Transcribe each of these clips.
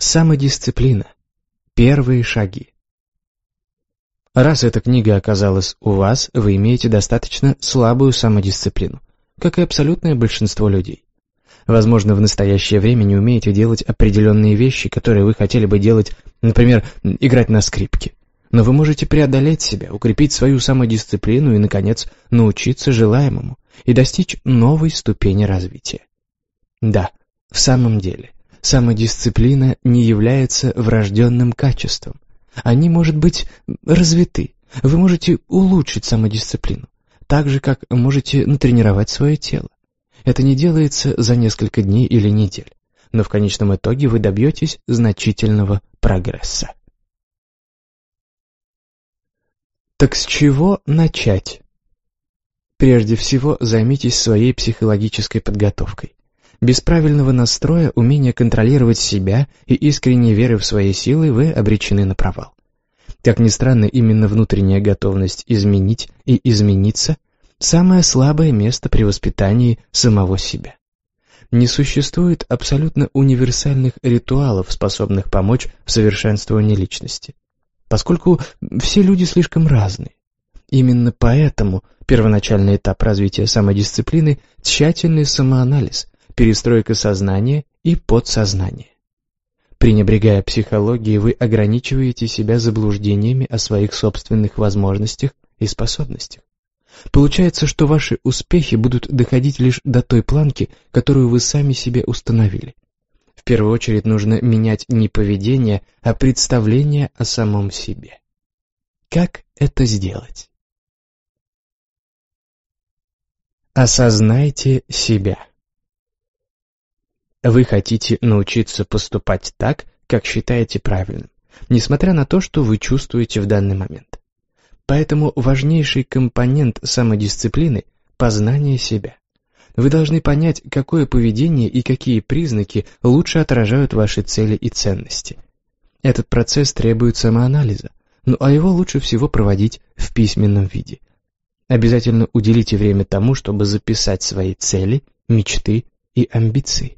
Самодисциплина. Первые шаги. Раз эта книга оказалась у вас, вы имеете достаточно слабую самодисциплину, как и абсолютное большинство людей. Возможно, в настоящее время не умеете делать определенные вещи, которые вы хотели бы делать, например, играть на скрипке. Но вы можете преодолеть себя, укрепить свою самодисциплину и, наконец, научиться желаемому и достичь новой ступени развития. Да, в самом деле, самодисциплина не является врожденным качеством. Они, может быть, развиты. Вы можете улучшить самодисциплину, так же, как можете натренировать свое тело. Это не делается за несколько дней или недель, но в конечном итоге вы добьетесь значительного прогресса. Так с чего начать? Прежде всего, займитесь своей психологической подготовкой. Без правильного настроя, умения контролировать себя и искренней веры в свои силы вы обречены на провал. Как ни странно, именно внутренняя готовность изменить и измениться – самое слабое место при воспитании самого себя. Не существует абсолютно универсальных ритуалов, способных помочь в совершенствовании личности, поскольку все люди слишком разные. Именно поэтому первоначальный этап развития самодисциплины – тщательный самоанализ – перестройка сознания и подсознания. Пренебрегая психологией, вы ограничиваете себя заблуждениями о своих собственных возможностях и способностях. Получается, что ваши успехи будут доходить лишь до той планки, которую вы сами себе установили. В первую очередь нужно менять не поведение, а представление о самом себе. Как это сделать? Осознайте себя. Вы хотите научиться поступать так, как считаете правильным, несмотря на то, что вы чувствуете в данный момент. Поэтому важнейший компонент самодисциплины – познание себя. Вы должны понять, какое поведение и какие признаки лучше отражают ваши цели и ценности. Этот процесс требует самоанализа, ну а его лучше всего проводить в письменном виде. Обязательно уделите время тому, чтобы записать свои цели, мечты и амбиции.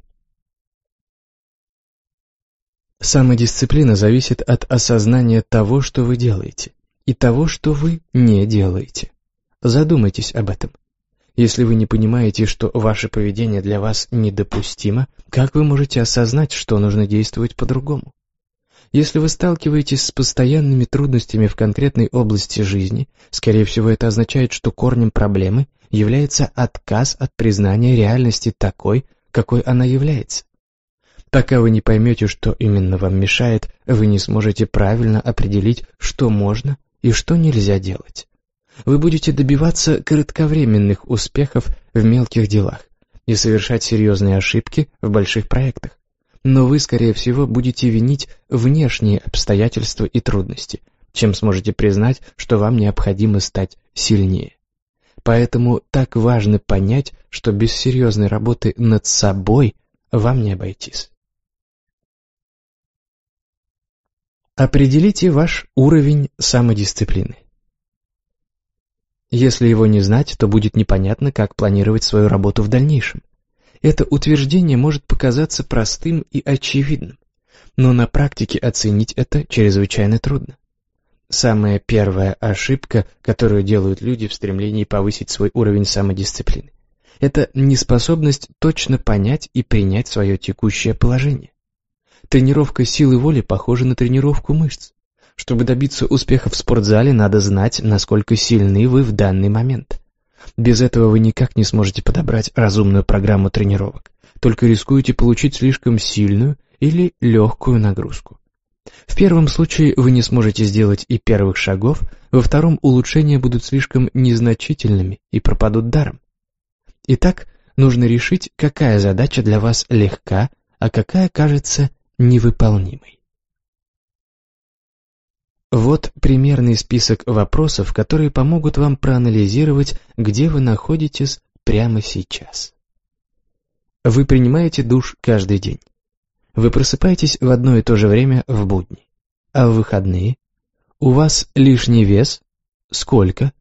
Самодисциплина зависит от осознания того, что вы делаете, и того, что вы не делаете. Задумайтесь об этом. Если вы не понимаете, что ваше поведение для вас недопустимо, как вы можете осознать, что нужно действовать по-другому? Если вы сталкиваетесь с постоянными трудностями в конкретной области жизни, скорее всего это означает, что корнем проблемы является отказ от признания реальности такой, какой она является. Пока вы не поймете, что именно вам мешает, вы не сможете правильно определить, что можно и что нельзя делать. Вы будете добиваться кратковременных успехов в мелких делах и совершать серьезные ошибки в больших проектах. Но вы, скорее всего, будете винить внешние обстоятельства и трудности, чем сможете признать, что вам необходимо стать сильнее. Поэтому так важно понять, что без серьезной работы над собой вам не обойтись. Определите ваш уровень самодисциплины. Если его не знать, то будет непонятно, как планировать свою работу в дальнейшем. Это утверждение может показаться простым и очевидным, но на практике оценить это чрезвычайно трудно. Самая первая ошибка, которую делают люди в стремлении повысить свой уровень самодисциплины, это неспособность точно понять и принять свое текущее положение. Тренировка силы воли похожа на тренировку мышц. Чтобы добиться успеха в спортзале, надо знать, насколько сильны вы в данный момент. Без этого вы никак не сможете подобрать разумную программу тренировок, только рискуете получить слишком сильную или легкую нагрузку. В первом случае вы не сможете сделать и первых шагов, во втором улучшения будут слишком незначительными и пропадут даром. Итак, нужно решить, какая задача для вас легка, а какая кажется невыполнимой. Вот примерный список вопросов, которые помогут вам проанализировать, где вы находитесь прямо сейчас. Вы принимаете душ каждый день. Вы просыпаетесь в одно и то же время в будни. А в выходные? У вас лишний вес? Сколько?